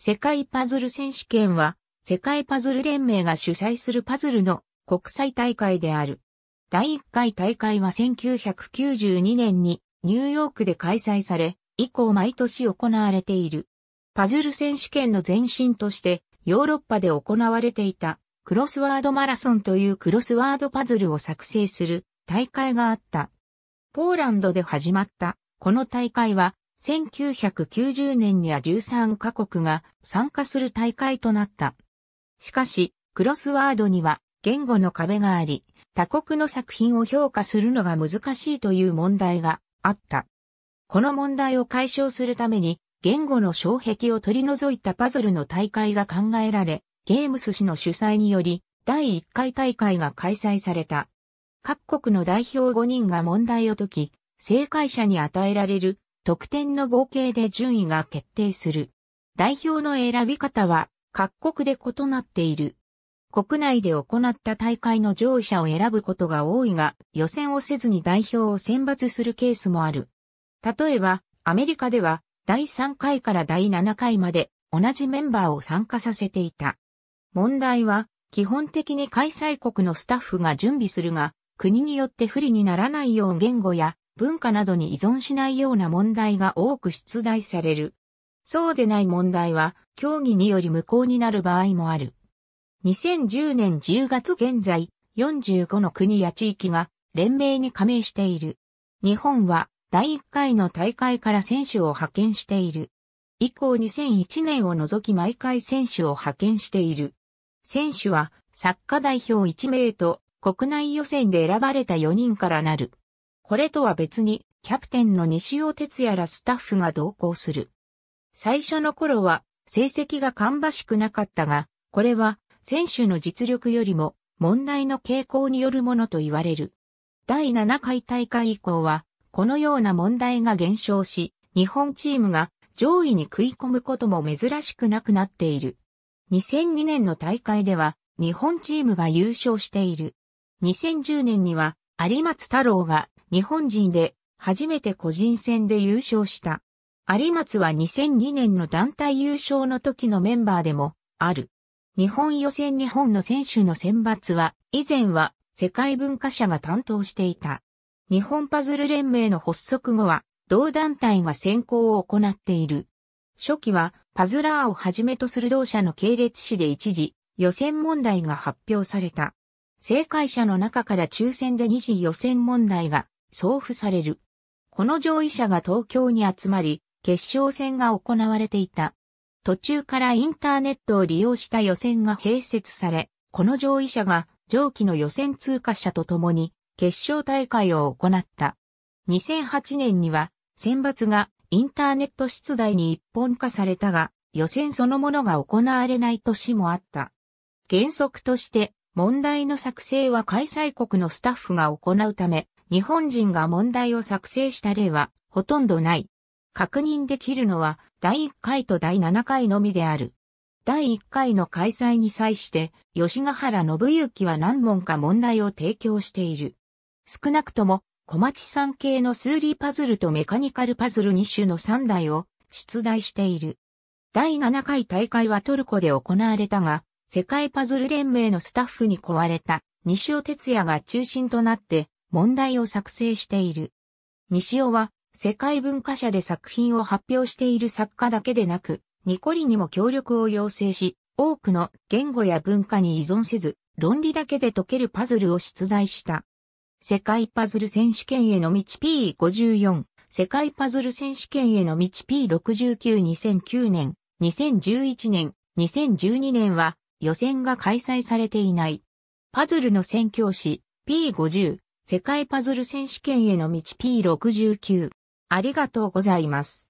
世界パズル選手権は、世界パズル連盟が主催するパズルの国際大会である。第1回大会は1992年にニューヨークで開催され、以降毎年行われている。パズル選手権の前身としてヨーロッパで行われていたクロスワードマラソンというクロスワードパズルを作成する大会があった。ポーランドで始まったこの大会は1990年には13カ国が参加する大会となった。しかし、クロスワードには言語の壁があり、他国の作品を評価するのが難しいという問題があった。この問題を解消するために、言語の障壁を取り除いたパズルの大会が考えられ、ゲームス氏の主催により、第1回大会が開催された。各国の代表5人が問題を解き、正解者に与えられる得点の合計で順位が決定する。代表の選び方は各国で異なっている。国内で行った大会の上位者を選ぶことが多いが、予選をせずに代表を選抜するケースもある。例えば、アメリカでは、第3回から第7回まで、同じメンバーを参加させていた。問題は、基本的に開催国のスタッフが準備するが、国によって不利にならないよう言語や文化などに依存しないような問題が多く出題される。そうでない問題は、競技により無効になる場合もある。2010年10月現在、45の国や地域が連盟に加盟している。日本は第1回の大会から選手を派遣している。以降2001年を除き毎回選手を派遣している。選手はサッカー代表1名と国内予選で選ばれた4人からなる。これとは別に、キャプテンの西尾哲也らスタッフが同行する。最初の頃は、成績が芳しくなかったが、これは、選手の実力よりも、問題の傾向によるものと言われる。第7回大会以降は、このような問題が減少し、日本チームが上位に食い込むことも珍しくなくなっている。2002年の大会では、日本チームが優勝している。2010年には、有松太郎が日本人で初めて個人戦で優勝した。有松は2002年の団体優勝の時のメンバーでもある。日本予選日本の選手の選抜は以前は世界文化社が担当していた。日本パズル連盟の発足後は同団体が選考を行っている。初期はパズラーをはじめとする同社の系列誌で一時予選問題が発表された。正解者の中から抽選で二次予選問題が送付される。この上位者が東京に集まり、決勝戦が行われていた。途中からインターネットを利用した予選が併設され、この上位者が上記の予選通過者と共に決勝大会を行った。2008年には選抜がインターネット出題に一本化されたが、予選そのものが行われない年もあった。原則として問題の作成は開催国のスタッフが行うため、日本人が問題を作成した例はほとんどない。確認できるのは第1回と第7回のみである。第1回の開催に際して、吉ヶ原信之は何問か問題を提供している。少なくとも、小町産系の数理パズルとメカニカルパズル2種の3台を出題している。第7回大会はトルコで行われたが、世界パズル連盟のスタッフに壊れた西尾哲也が中心となって問題を作成している。西尾は世界文化社で作品を発表している作家だけでなく、ニコリにも協力を要請し、多くの言語や文化に依存せず、論理だけで解けるパズルを出題した。世界パズル選手権への道 P54、世界パズル選手権への道 P692009 年、2011年、2012年は予選が開催されていない。パズルの宣教師 P50、世界パズル選手権への道 P69。ありがとうございます。